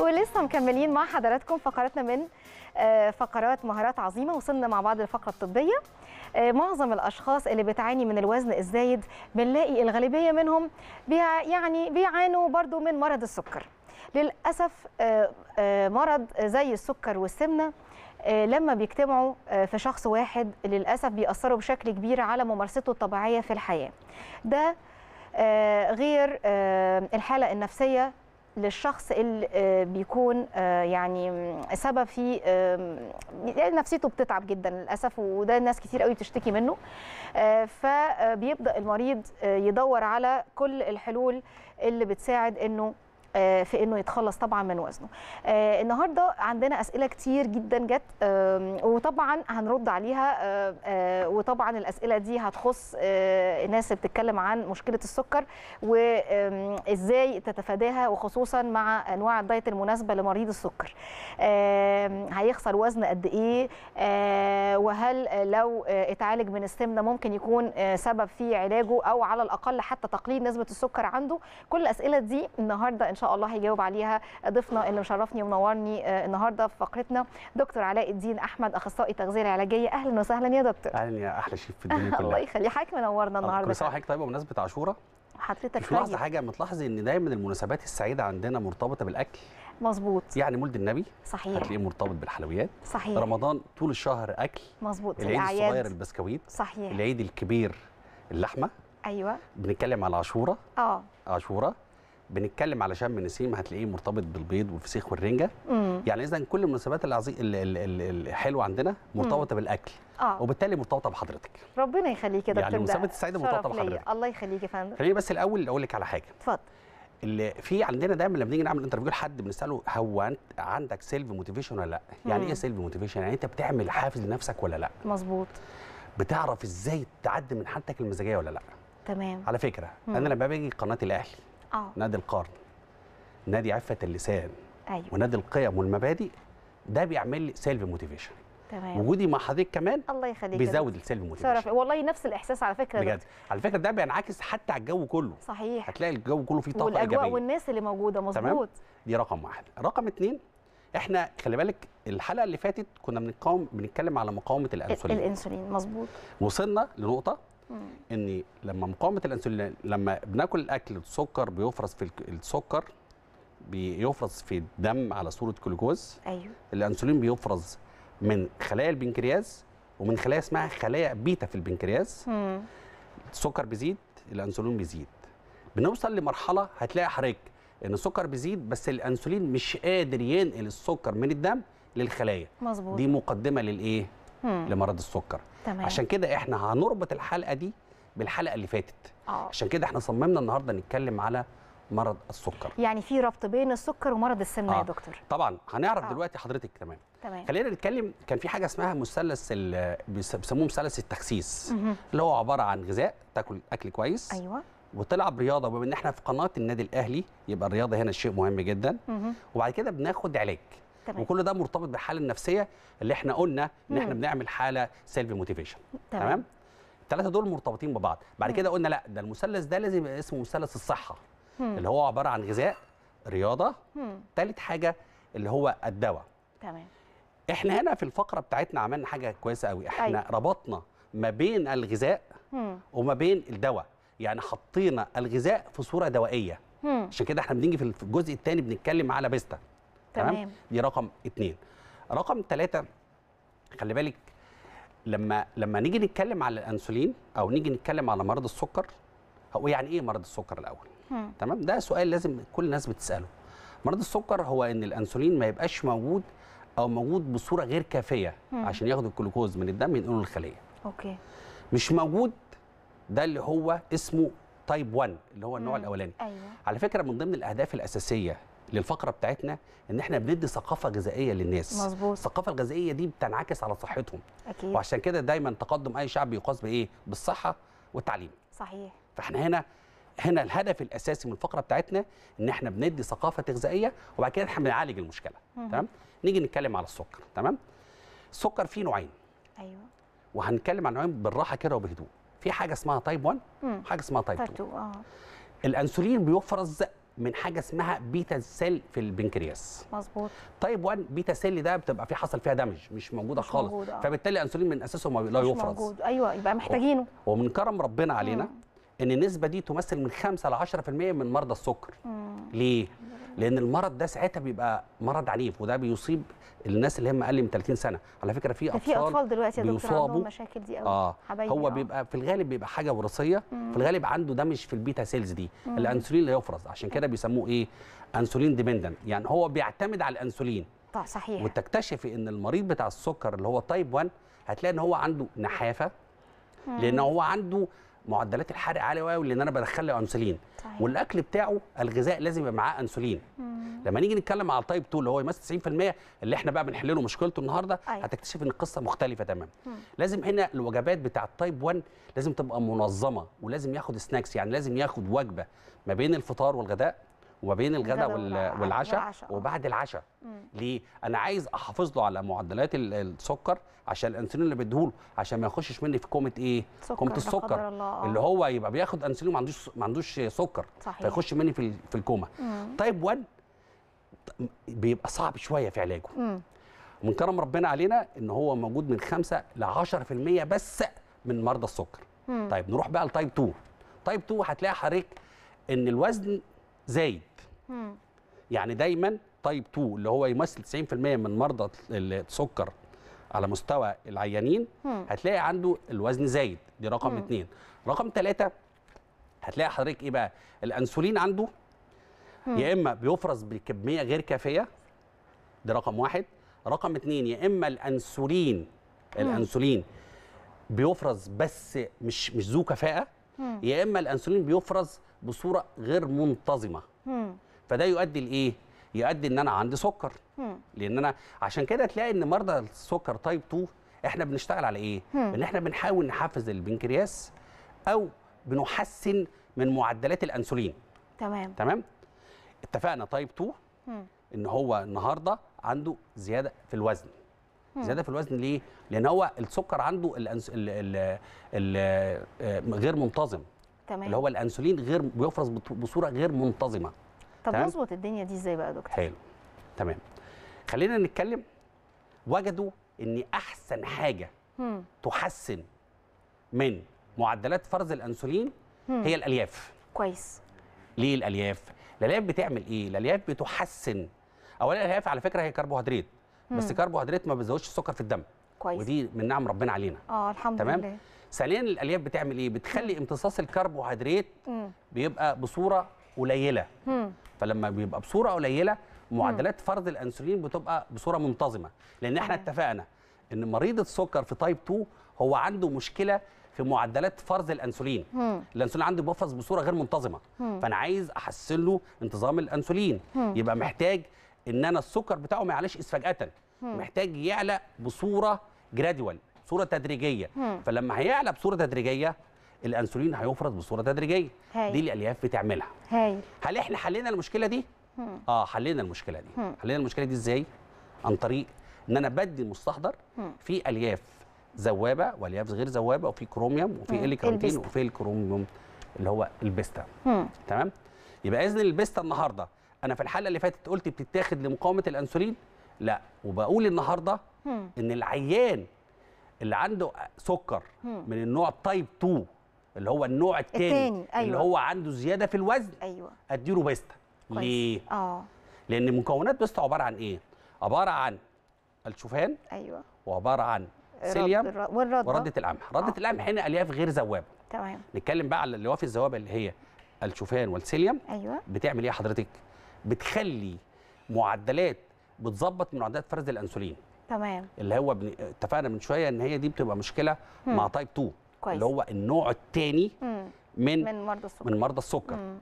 ولسه مكملين مع حضراتكم فقراتنا من آه، فقرات مهارات عظيمه وصلنا مع بعض للفقره الطبيه آه، معظم الاشخاص اللي بتعاني من الوزن الزايد بنلاقي الغالبيه منهم يعني بيعانوا برضو من مرض السكر للاسف آه، مرض زي السكر والسمنه لما بيجتمعوا في شخص واحد للاسف بيأثروا بشكل كبير على ممارسته الطبيعيه في الحياه ده غير الحاله النفسيه للشخص اللي آه، بيكون آه، يعني سبب في نفسيته بتتعب جدا للاسف وده ناس كتير قوي بتشتكي منه آه، فبيبدا المريض يدور على كل الحلول اللي بتساعد انه آه، في انه يتخلص طبعا من وزنه آه، النهارده عندنا اسئله كتير جدا جت وطبعا هنرد عليها آه، وطبعا الاسئله دي هتخص الناس اللي بتتكلم عن مشكله السكر وازاي تتفاداها وخصوصا مع انواع الدايت المناسبه لمريض السكر هيخسر وزن قد ايه وهل لو اتعالج من السمنه ممكن يكون سبب في علاجه او على الاقل حتى تقليل نسبه السكر عنده كل الاسئله دي النهارده ان شاء الله هيجاوب عليها ضيفنا اللي مشرفني ومنورني آه، النهارده في فقرتنا دكتور علاء الدين احمد اخصائي تغذيه العلاجيه اهلا وسهلا يا دكتور اهلا يا احلى شيف في الدنيا كلها الله يخليك حضرتك منورنا النهارده كل حضرتك طيب طيبه بمناسبه عاشوره حضرتك مش لحظه طيب. حاجه بتلاحظي ان دايما المناسبات السعيده عندنا مرتبطه بالاكل مظبوط يعني مولد النبي صحيح هتلاقيه مرتبط بالحلويات صحيح رمضان طول الشهر اكل مظبوط العيد الأعياد. الصغير البسكويت صحيح العيد الكبير اللحمه ايوه بنتكلم على عاشوره اه عاشوره بنتكلم على شم نسيم هتلاقيه مرتبط بالبيض والفسيخ والرنجه مم. يعني اذا كل المناسبات العظي... الحلوه عندنا مرتبطه مم. بالاكل آه. وبالتالي مرتبطه بحضرتك ربنا يخليك يا دكتور يعني المناسبات السعيده مرتبطه بحضرتك الله يخليك يا فندم خليني بس الاول اقول لك على حاجه اتفضل اللي في عندنا دايما لما بنيجي نعمل انترفيو لحد بنساله هو انت عندك سيلف موتيفيشن ولا لا؟ يعني إيه مم. ايه سيلف موتيفيشن؟ يعني انت بتعمل حافز لنفسك ولا لا؟ مظبوط بتعرف ازاي تعدي من حالتك المزاجيه ولا لا؟ تمام على فكره مم. انا لما باجي قناه الاهلي أوه. نادي القرن نادي عفه اللسان أيوة. ونادي القيم والمبادئ ده بيعمل لي سيلف موتيفيشن تمام وجودي مع حضرتك كمان الله يخليك بيزود السيلف موتيفيشن والله نفس الاحساس على فكره بجد على فكره ده بينعكس حتى على الجو كله صحيح هتلاقي الجو كله فيه طاقه والاجواء إيجابية. والناس اللي موجوده مظبوط دي رقم واحد رقم اثنين احنا خلي بالك الحلقه اللي فاتت كنا بنتكلم على مقاومه الانسولين الانسولين مظبوط وصلنا لنقطه ان لما مقاومه الانسولين لما بناكل الاكل السكر بيفرز في السكر بيفرز في الدم على صوره جلوكوز ايوه الانسولين بيفرز من خلايا البنكرياس ومن خلايا اسمها خلايا بيتا في البنكرياس مم. السكر بيزيد الانسولين بيزيد بنوصل لمرحله هتلاقي حضرتك ان السكر بيزيد بس الانسولين مش قادر ينقل السكر من الدم للخلايا مظبوط دي مقدمه للايه مم. لمرض السكر تمام. عشان كده احنا هنربط الحلقه دي بالحلقه اللي فاتت آه. عشان كده احنا صممنا النهارده نتكلم على مرض السكر يعني في ربط بين السكر ومرض السمنه آه. يا دكتور طبعا هنعرف آه. دلوقتي حضرتك تمام تمام خلينا نتكلم كان في حاجه اسمها مثلث بيسموه مثلث التخسيس اللي هو عباره عن غذاء تاكل اكل كويس ايوه وتلعب رياضه بما ان احنا في قناه النادي الاهلي يبقى الرياضه هنا شيء مهم جدا مه. وبعد كده بناخد علاج تمام. وكل ده مرتبط بالحاله النفسيه اللي احنا قلنا ان احنا بنعمل حاله سيلف موتيفيشن تمام, الثلاثه دول مرتبطين ببعض بعد كده قلنا لا ده المثلث ده لازم يبقى اسمه مثلث الصحه مم. اللي هو عباره عن غذاء رياضه ثالث حاجه اللي هو الدواء تمام احنا هنا في الفقره بتاعتنا عملنا حاجه كويسه قوي احنا أي. أيوة. ربطنا ما بين الغذاء مم. وما بين الدواء يعني حطينا الغذاء في صوره دوائيه مم. عشان كده احنا بنيجي في الجزء الثاني بنتكلم على بيستا تمام, دي رقم اتنين رقم ثلاثة خلي بالك لما لما نيجي نتكلم على الانسولين او نيجي نتكلم على مرض السكر هو يعني ايه مرض السكر الاول هم. تمام ده سؤال لازم كل الناس بتساله مرض السكر هو ان الانسولين ما يبقاش موجود او موجود بصوره غير كافيه هم. عشان ياخد الجلوكوز من الدم ينقله للخليه اوكي مش موجود ده اللي هو اسمه تايب 1 اللي هو النوع مم. الاولاني أيوة. على فكره من ضمن الاهداف الاساسيه للفقره بتاعتنا ان احنا بندي ثقافه غذائيه للناس مظبوط الثقافه الغذائيه دي بتنعكس على صحتهم أكيد. وعشان كده دايما تقدم اي شعب بيقاس بايه بالصحه والتعليم صحيح فاحنا هنا هنا الهدف الاساسي من الفقره بتاعتنا ان احنا بندي ثقافه غذائيه وبعد كده احنا بنعالج المشكله تمام نيجي نتكلم على السكر تمام السكر فيه نوعين ايوه وهنتكلم عن نوعين بالراحه كده وبهدوء في حاجه اسمها تايب 1 وحاجه اسمها تايب 2 اه الانسولين بيفرز من حاجه اسمها بيتا سيل في البنكرياس مظبوط طيب 1 بيتا سيل ده بتبقى في حصل فيها دمج مش موجوده مش خالص موجودة. آه. فبالتالي الانسولين من اساسه لا يفرز مش موجود ايوه يبقى محتاجينه ومن كرم ربنا علينا مم. ان النسبه دي تمثل من 5 ل 10% من مرضى السكر مم. ليه لان المرض ده ساعتها بيبقى مرض عنيف وده بيصيب الناس اللي هم اقل من 30 سنه على فكره في اطفال في اطفال دلوقتي يا دكتور عندهم مشاكل دي قوي اه هو آه. بيبقى في الغالب بيبقى حاجه وراثيه في الغالب عنده دمج في البيتا سيلز دي مم. الانسولين اللي يفرز عشان كده بيسموه ايه انسولين ديبندنت يعني هو بيعتمد على الانسولين طيب صحيح وتكتشفي ان المريض بتاع السكر اللي هو تايب 1 هتلاقي ان هو عنده نحافه لان هو عنده معدلات الحرق عاليه قوي لان انا بدخل له انسولين صحيح. والاكل بتاعه الغذاء لازم يبقى معاه انسولين مم. لما نيجي نتكلم على التايب 2 اللي هو يمثل 90% اللي احنا بقى بنحل له مشكلته النهارده أيوة. هتكتشف ان القصه مختلفه تماما لازم هنا الوجبات بتاعه التايب 1 لازم تبقى منظمه ولازم ياخد سناكس يعني لازم ياخد وجبه ما بين الفطار والغداء وبين الغداء والعشاء وبعد العشاء ليه انا عايز احافظ له على معدلات السكر عشان الانسولين اللي بديهوله عشان ما يخشش مني في كومه ايه كومه السكر آه. اللي هو يبقى بياخد انسولين ما عندوش ما عندوش سكر صحيح. فيخش مني في في الكومه تايب 1 بيبقى صعب شويه في علاجه من كرم ربنا علينا ان هو موجود من 5 ل 10% بس من مرضى السكر مم. طيب نروح بقى لتايب 2 تايب 2 هتلاقي حضرتك ان الوزن زايد يعني دايما تايب 2 اللي هو يمثل 90% من مرضى السكر على مستوى العيانين هتلاقي عنده الوزن زايد دي رقم مم. اتنين رقم ثلاثة هتلاقي حضرتك ايه بقى الانسولين عنده مم. يا اما بيفرز بكميه غير كافيه دي رقم واحد رقم اتنين يا اما الانسولين الانسولين بيفرز بس مش مش ذو كفاءه يا اما الانسولين بيفرز بصوره غير منتظمه فده يؤدي لايه يؤدي ان انا عندي سكر لان انا عشان كده تلاقي ان مرضى السكر تايب 2 احنا بنشتغل على ايه ان احنا بنحاول نحفز البنكرياس او بنحسن من معدلات الانسولين تمام تمام اتفقنا تايب 2 مم. ان هو النهارده عنده زياده في الوزن مم. زياده في الوزن ليه لان هو السكر عنده الأنس... ال... ال... ال... آه، غير منتظم تمام. اللي هو الانسولين غير بيفرز بصوره غير منتظمه طب نظبط الدنيا دي ازاي بقى يا دكتور حلو تمام خلينا نتكلم وجدوا ان احسن حاجه مم. تحسن من معدلات فرز الانسولين مم. هي الالياف كويس ليه الالياف الالياف بتعمل ايه الالياف بتحسن اولا الالياف على فكره هي كربوهيدرات بس كربوهيدرات ما بيزودش السكر في الدم كويس ودي من نعم ربنا علينا اه الحمد تمام؟ لله تمام ثانيا الالياف بتعمل ايه بتخلي امتصاص الكربوهيدرات بيبقى بصوره قليله فلما بيبقى بصوره قليله معدلات فرض الانسولين بتبقى بصوره منتظمه لان احنا اتفقنا ان مريض السكر في تايب 2 هو عنده مشكله في معدلات فرز الانسولين مم. الانسولين عنده بيفرز بصوره غير منتظمه مم. فانا عايز احسن له انتظام الانسولين مم. يبقى محتاج ان انا السكر بتاعه ما يعلاش فجاه محتاج يعلى بصوره جرادوال صوره تدريجيه مم. فلما هيعلى بصوره تدريجيه الانسولين هيفرز بصوره تدريجيه هاي. دي الالياف بتعملها هاي. هل احنا حلينا المشكله دي هم. اه حلينا المشكله دي هم. حلينا المشكله دي ازاي عن طريق ان انا بدي المستحضر في الياف ذوابه والياف غير ذوابه وفي كروميوم وفي ال وفي الكروميوم اللي هو البيستا تمام يبقى اذن البيستا النهارده انا في الحلقه اللي فاتت قلت بتتاخد لمقاومه الانسولين لا وبقول النهارده ان العيان اللي عنده سكر من النوع تايب 2 اللي هو النوع الثاني أيوة. اللي هو عنده زياده في الوزن ايوه اديله بيستا ليه؟ اه لان مكونات بيستا عباره عن ايه؟ عباره عن الشوفان ايوه وعباره عن سيليوم والردة وردة القمح، ردة آه. القمح هنا الياف غير ذوابه تمام نتكلم بقى على اللي في الذوابه اللي هي الشوفان والسيليوم ايوه بتعمل ايه حضرتك؟ بتخلي معدلات بتظبط من معدلات فرز الانسولين تمام اللي هو اتفقنا من شويه ان هي دي بتبقى مشكله هم. مع تايب 2 كويس. اللي هو النوع الثاني من من مرضى السكر من مرضى السكر مم.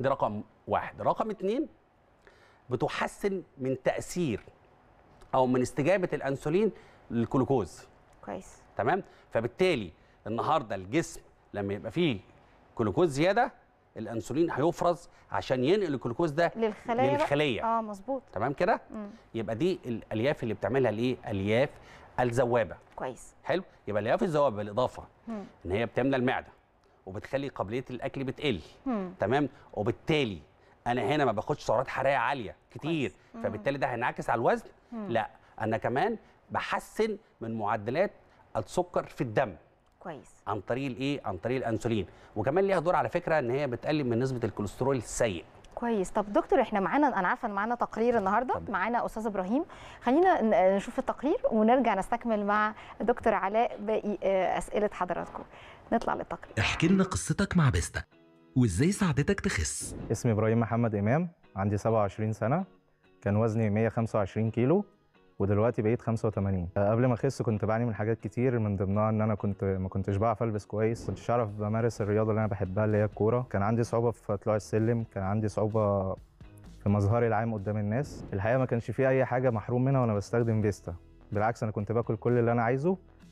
دي رقم واحد رقم اثنين بتحسن من تاثير او من استجابه الانسولين للجلوكوز كويس تمام فبالتالي النهارده الجسم لما يبقى فيه جلوكوز زياده الانسولين هيفرز عشان ينقل الجلوكوز ده للخلايا, للخليه اه مظبوط تمام كده يبقى دي الالياف اللي بتعملها الايه الياف الذوابه كويس حلو يبقى الالياف الذوابه بالاضافه مم. ان هي بتملى المعده وبتخلي قابليه الاكل بتقل مم. تمام وبالتالي انا هنا ما باخدش سعرات حراريه عاليه كتير كويس. فبالتالي ده هينعكس على الوزن مم. لا انا كمان بحسن من معدلات السكر في الدم كويس عن طريق الايه عن طريق الانسولين وكمان ليها دور على فكره ان هي بتقلل من نسبه الكوليسترول السيء كويس طب دكتور احنا معانا انا عارفه ان معانا تقرير النهارده معانا استاذ ابراهيم خلينا نشوف التقرير ونرجع نستكمل مع دكتور علاء باقي آه، اسئله حضراتكم نطلع للتقرير احكي لنا قصتك مع بيستا وازاي ساعدتك تخس اسمي ابراهيم محمد امام عندي 27 سنه كان وزني 125 كيلو ودلوقتي بقيت 85 آه، قبل ما اخس كنت بعاني من حاجات كتير من ضمنها ان انا كنت ما كنتش بعرف البس كويس كنتش اعرف بمارس الرياضه اللي انا بحبها اللي هي الكوره كان عندي صعوبه في طلوع السلم كان عندي صعوبه في مظهري العام قدام الناس الحقيقه ما كانش في اي حاجه محروم منها وانا بستخدم فيستا بالعكس انا كنت باكل كل اللي انا عايزه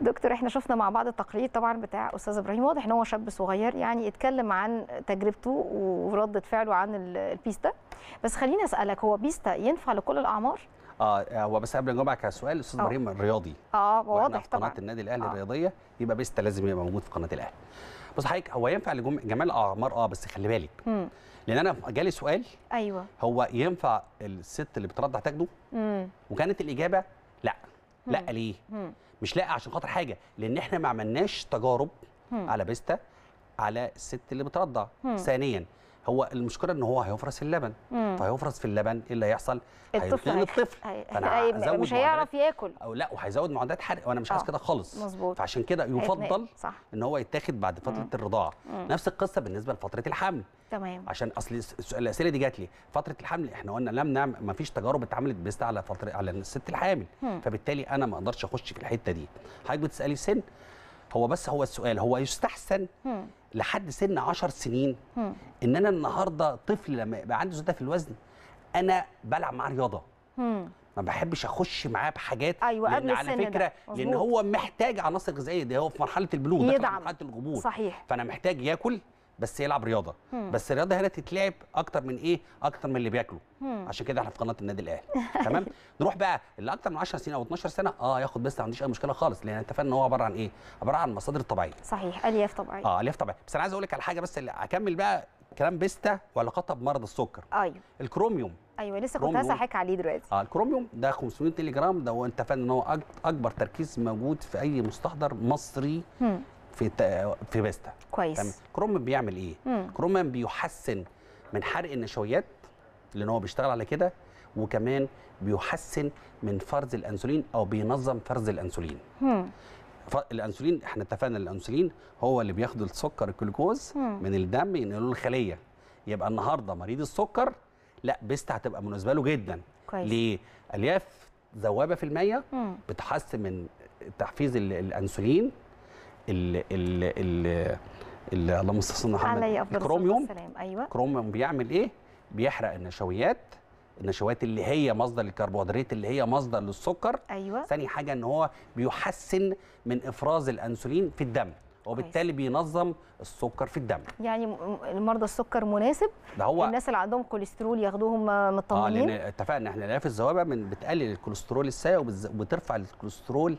دكتور احنا شفنا مع بعض التقرير طبعا بتاع استاذ ابراهيم واضح ان هو شاب صغير يعني اتكلم عن تجربته وردة فعله عن البيستا بس خليني اسالك هو بيستا ينفع لكل الاعمار؟ اه, آه، هو بس قبل ما كان على استاذ آه. ابراهيم رياضي اه واضح في قناه النادي الاهلي آه. الرياضيه يبقى بيستا لازم يبقى موجود في قناه الاهلي بص حضرتك هو ينفع لجميع الاعمار اه بس خلي بالك لان انا جالي سؤال ايوه هو ينفع الست اللي بترضع تاخده وكانت الاجابه لا لا ليه مش لا عشان خاطر حاجه لان احنا ما عملناش تجارب على بيستا على الست اللي بترضع ثانيا هو المشكله ان هو هيفرز اللبن مم. فهيفرز في اللبن ايه اللي هيحصل هيطفل الطفل فانا هي... هزود مش هيعرف ياكل او لا وهيزود معدات حرق وانا مش عايز آه، كده خالص مظبوط فعشان كده يفضل ان هو يتاخد بعد فتره الرضاعه نفس القصه بالنسبه لفتره الحمل تمام عشان اصل الاسئله دي جات لي فتره الحمل احنا قلنا لم نعمل ما فيش تجارب اتعملت بيست على فتره على الست الحامل مم. فبالتالي انا ما اقدرش اخش في الحته دي حضرتك بتسالي سن هو بس هو السؤال هو يستحسن مم. لحد سن 10 سنين ان انا النهارده طفل لما يبقى عنده زياده في الوزن انا بلعب معاه رياضه ما بحبش اخش معاه بحاجات أيوة لان على فكره لان هو محتاج عناصر غذائيه ده هو في مرحله البلوغ ده في مرحله الغبور صحيح فانا محتاج ياكل بس يلعب رياضه مم. بس الرياضه هنا تتلعب اكتر من ايه اكتر من اللي بياكله عشان كده احنا في قناه النادي الاهلي تمام نروح بقى اللي اكتر من 10 سنين او 12 سنه اه ياخد بس ما عنديش اي مشكله خالص لان اتفقنا ان هو عباره عن ايه عباره عن مصادر طبيعيه صحيح الياف طبيعيه اه الياف طبيعيه بس انا عايز اقول لك على حاجه بس اللي اكمل بقى كلام بيستا وعلاقتها بمرض السكر ايوه الكروميوم ايوه لسه كنت هسحك عليه دلوقتي اه الكروميوم ده 500 مللي جرام ده وانت فاهم ان هو اكبر تركيز موجود في اي مستحضر مصري مم. في في باستا كويس تمام كروم بيعمل ايه كروم بيحسن من حرق النشويات لان هو بيشتغل على كده وكمان بيحسن من فرز الانسولين او بينظم فرز الانسولين الانسولين احنا اتفقنا الانسولين هو اللي بياخد السكر الجلوكوز من الدم ينقله يعني للخليه يبقى النهارده مريض السكر لا بيست هتبقى مناسبه له جدا كويس. ليه الياف ذوابه في الميه بتحسن من تحفيز الانسولين ال ال ال اللهم صل على محمد الكروميوم ايوه الكروميوم بيعمل ايه؟ بيحرق النشويات النشويات اللي هي مصدر الكربوهيدرات اللي هي مصدر للسكر ايوه ثاني حاجه ان هو بيحسن من افراز الانسولين في الدم وبالتالي بينظم السكر في الدم يعني مرضى السكر مناسب ده هو الناس اللي عندهم كوليسترول ياخدوهم آه، آه، مطمنين اه لان اتفقنا احنا لا في الذوبه من بتقلل الكوليسترول السيء وبترفع الكوليسترول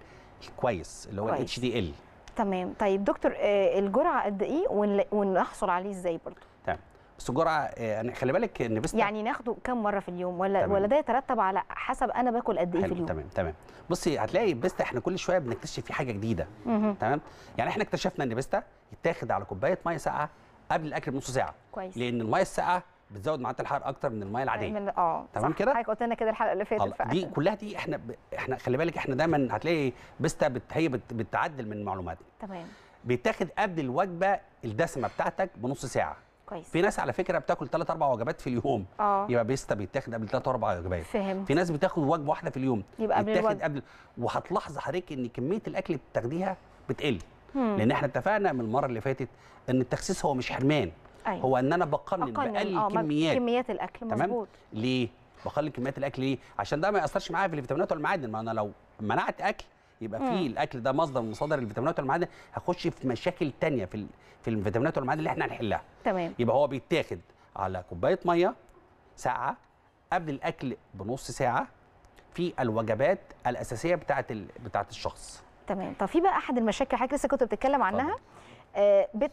الكويس اللي هو الاتش دي ال تمام طيب دكتور آه، الجرعه قد ايه ونحصل عليه ازاي برضه تمام بس الجرعه آه، خلي بالك ان بس يعني ناخده كم مره في اليوم ولا تمام. ولا ده يترتب على حسب انا باكل قد ايه في اليوم تمام تمام بصي هتلاقي بيستا احنا كل شويه بنكتشف فيه حاجه جديده مه. تمام يعني احنا اكتشفنا ان بيستا يتاخد على كوبايه ميه ساقعه قبل الاكل بنص ساعه كويس لان الميه الساقعه بتزود معدل الحرق اكتر من الميه العاديه من اه تمام كده حضرتك قلت لنا كده الحلقه اللي فاتت فأتن. دي كلها دي احنا ب... احنا خلي بالك احنا دايما هتلاقي بيستا بت... هي بت... بتعدل من معلوماتنا تمام بيتاخد قبل الوجبه الدسمه بتاعتك بنص ساعه كويس في ناس على فكره بتاكل 3 4 وجبات في اليوم آه. يبقى بيستا بيتاخد قبل 3 4 وجبات فهمت. في ناس بتاخد وجبه واحده في اليوم يبقى قبل بيتاخد قبل وهتلاحظ حضرتك ان كميه الاكل اللي بتاخديها بتقل مم. لان احنا اتفقنا من المره اللي فاتت ان التخسيس هو مش حرمان أيوة. هو ان انا بقلل بقلل آه، كميات كميات الاكل تمام مزبوط. ليه بقلل كميات الاكل ليه عشان ده ما ياثرش معايا في الفيتامينات والمعادن ما انا لو منعت اكل يبقى في الاكل ده مصدر من مصادر الفيتامينات والمعادن هخش في مشاكل تانية في في الفيتامينات والمعادن اللي احنا هنحلها تمام يبقى هو بيتاخد على كوبايه ميه ساعه قبل الاكل بنص ساعه في الوجبات الاساسيه بتاعه بتاعه الشخص تمام طب في بقى احد المشاكل حضرتك لسه كنت بتتكلم عنها طبعا. آه، بت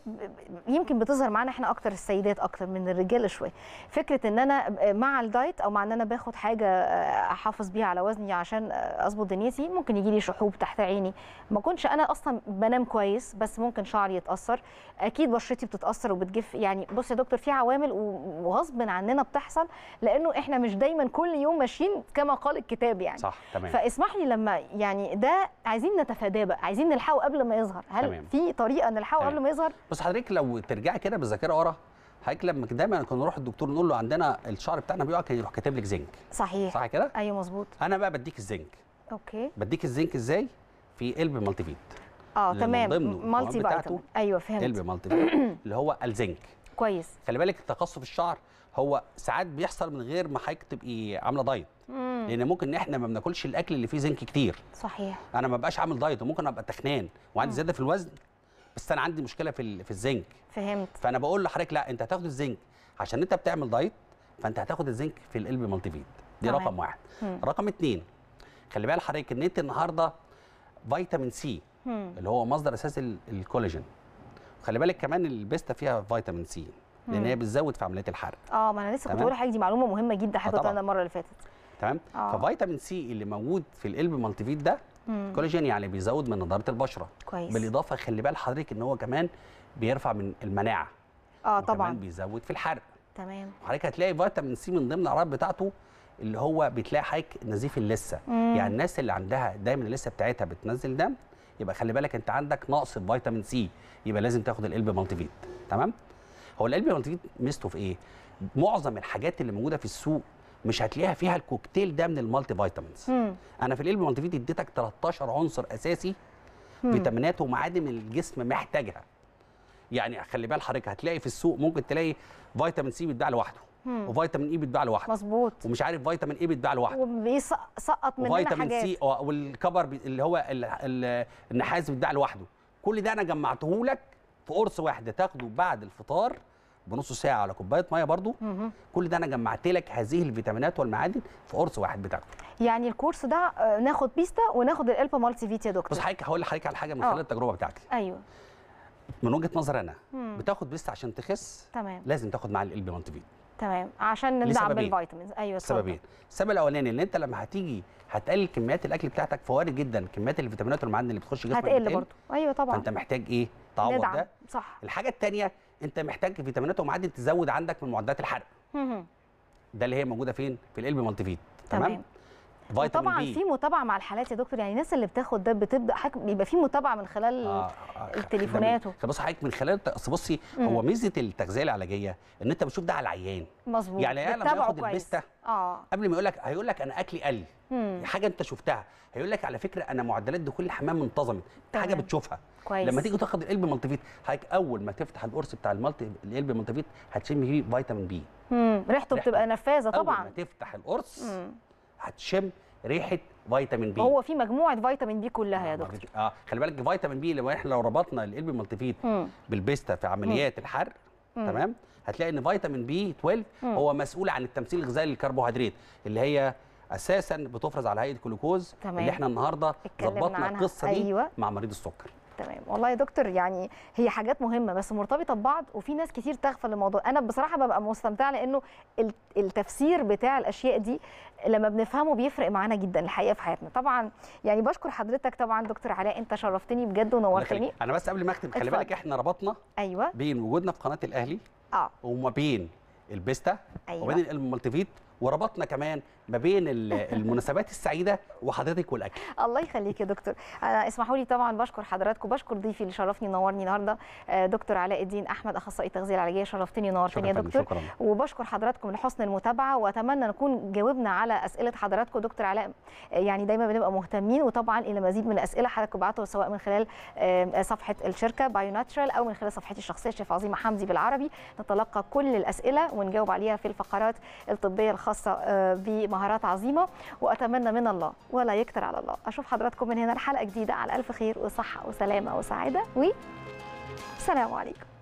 يمكن بتظهر معانا احنا اكتر السيدات اكتر من الرجاله شويه فكره ان انا آه، مع الدايت او مع ان انا باخد حاجه آه، احافظ بيها على وزني عشان اظبط دنيتي ممكن يجي لي شحوب تحت عيني ما كنتش انا اصلا بنام كويس بس ممكن شعري يتاثر اكيد بشرتي بتتاثر وبتجف يعني بص يا دكتور في عوامل وغصب عننا بتحصل لانه احنا مش دايما كل يوم ماشيين كما قال الكتاب يعني صح تمام فاسمح لي لما يعني ده عايزين نتفاداه بقى عايزين نلحقه قبل ما يظهر هل تمام. في طريقه نلحقه كله ما يظهر بس حضرتك لو ترجعي كده بالذاكره ورا حضرتك لما دايما كنا نروح الدكتور نقول له عندنا الشعر بتاعنا بيقع كان يروح كاتب لك زنك صحيح صح كده ايوه مظبوط انا بقى بديك الزنك اوكي بديك الزنك ازاي في قلب آه، مالتي فيت اه تمام مالتي بتاعته ايوه فهمت قلب مالتي فيت اللي هو الزنك كويس خلي بالك تقصف الشعر هو ساعات بيحصل من غير ما حضرتك تبقي عامله دايت مم. لان ممكن احنا ما بناكلش الاكل اللي فيه زنك كتير صحيح انا ما بقاش عامل دايت وممكن ابقى تخنان وعندي زياده في الوزن بس انا عندي مشكله في في الزنك فهمت فانا بقول لحضرتك لا انت هتاخد الزنك عشان انت بتعمل دايت فانت هتاخد الزنك في القلب مالتي فيت دي طبعا. رقم واحد مم. رقم اتنين خلي بال حضرتك ان انت النهارده فيتامين سي مم. اللي هو مصدر اساسي الكولاجين خلي بالك كمان البيستا فيها فيتامين سي لان هي بتزود في عمليه الحرق اه ما انا لسه كنت بقول لحضرتك دي معلومه مهمه جدا حضرتك انا آه، المره اللي فاتت تمام آه. ففيتامين سي اللي موجود في القلب مالتي فيت ده كولاجين يعني بيزود من نضاره البشره كويس بالاضافه خلي بال حضرتك ان هو كمان بيرفع من المناعه اه طبعا كمان بيزود في الحرق تمام وحضرتك هتلاقي فيتامين سي من ضمن الاعراض بتاعته اللي هو بتلاقي حضرتك نزيف اللثه يعني الناس اللي عندها دايما اللثه بتاعتها بتنزل دم يبقى خلي بالك انت عندك نقص في فيتامين سي يبقى لازم تاخد القلب مالتيفيت تمام هو القلب مالتيفيت ميزته في ايه معظم الحاجات اللي موجوده في السوق مش هتلاقيها فيها الكوكتيل ده من المالتي فيتامينز انا في القلب المالتي فيتامينز اديتك 13 عنصر اساسي مم. فيتامينات ومعادن الجسم محتاجها يعني خلي بال حضرتك هتلاقي في السوق ممكن تلاقي فيتامين سي بيتباع لوحده وفيتامين اي بيتباع لوحده مظبوط ومش عارف فيتامين اي بيتباع لوحده وبيسقط مننا حاجات وفيتامين سي آه، والكبر اللي هو النحاس بيتباع لوحده كل ده انا جمعته لك في قرص واحد تاخده بعد الفطار بنص ساعه على كوبايه ميه برضو مم. كل ده انا جمعت لك هذه الفيتامينات والمعادن في قرص واحد بتاعك يعني الكورس ده آه، ناخد بيستا وناخد الالبا مالتي فيت يا دكتور بص حضرتك هقول لحضرتك على حاجه من خلال آه. التجربه بتاعتي ايوه من وجهه نظري انا مم. بتاخد بيستا عشان تخس تمام لازم تاخد معاه الالبا مالتي فيت تمام عشان ندعم بالفيتامينز ايوه سببين السبب الاولاني ان انت لما هتيجي هتقلل كميات الاكل بتاعتك فوارد جدا كميات الفيتامينات والمعادن اللي بتخش جسمك هتقل برضه ايوه طبعا فانت محتاج ايه تعوض ده صح الحاجه الثانيه انت محتاج فيتامينات ومعادن تزود عندك من معدات الحرق ده اللي هي موجوده فين في القلب مالتي فيت تمام, تمام. فيتامين طبعا في متابعه مع الحالات يا دكتور يعني الناس اللي بتاخد ده بتبدا حك... بيبقى في متابعه من خلال آه. آه، التليفونات و... بص حضرتك من خلال اصل بصي هو ميزه التغذيه العلاجيه ان انت بتشوف ده على العيان مظبوط يعني العيان لما باخد البيستا اه قبل ما يقول لك هيقول لك انا اكلي قل حاجه انت شفتها هيقول لك على فكره انا معدلات دخول الحمام انتظمت حاجه بتشوفها كويس. لما تيجي تاخد القلب مالتيفيت حضرتك اول ما تفتح القرص بتاع المالتي القلب مالتيفيت هتشم فيه فيتامين بي امم ريحته بتبقى نفاذه طبعا اول ما تفتح القرص هتشم ريحه فيتامين بي هو في مجموعه فيتامين بي كلها يا دكتور اه خلي بالك فيتامين بي لو احنا لو ربطنا القلب الملتفيت بالبيستا في عمليات الحرق تمام هتلاقي ان فيتامين بي 12 هو مسؤول عن التمثيل الغذائي للكربوهيدرات اللي هي اساسا بتفرز على هيئه الجلوكوز اللي احنا النهارده ظبطنا القصه دي أيوة. مع مريض السكر تمام والله يا دكتور يعني هي حاجات مهمه بس مرتبطه ببعض وفي ناس كتير تغفل الموضوع انا بصراحه ببقى مستمتعه لانه التفسير بتاع الاشياء دي لما بنفهمه بيفرق معانا جدا الحقيقه في حياتنا طبعا يعني بشكر حضرتك طبعا دكتور علاء انت شرفتني بجد ونورتني انا بس قبل ما اختم خلي بالك احنا ربطنا ايوه بين وجودنا في قناه الاهلي اه وما بين البيستا أيوة. وبين المالتيفيت وربطنا كمان ما بين المناسبات السعيده وحضرتك والاكل الله يخليك يا دكتور انا آه، اسمحوا لي طبعا بشكر حضراتكم بشكر ضيفي اللي شرفني نورني النهارده آه، دكتور علاء الدين احمد اخصائي تغذيه العلاجيه شرفتني نورتني يا دكتور شكرا. وبشكر حضراتكم لحسن المتابعه واتمنى نكون جاوبنا على اسئله حضراتكم دكتور علاء آه، يعني دايما بنبقى مهتمين وطبعا الى مزيد من الاسئله حضراتكم بعتوا سواء من خلال صفحه الشركه بايو او من خلال صفحتي الشخصيه الشيف عظيمه حمدي بالعربي نتلقى كل الاسئله ونجاوب عليها في الفقرات الطبيه الخاصه ب ومهارات عظيمه واتمنى من الله ولا يكتر على الله اشوف حضراتكم من هنا الحلقه جديده على الف خير وصحه وسلامه وسعاده سلام عليكم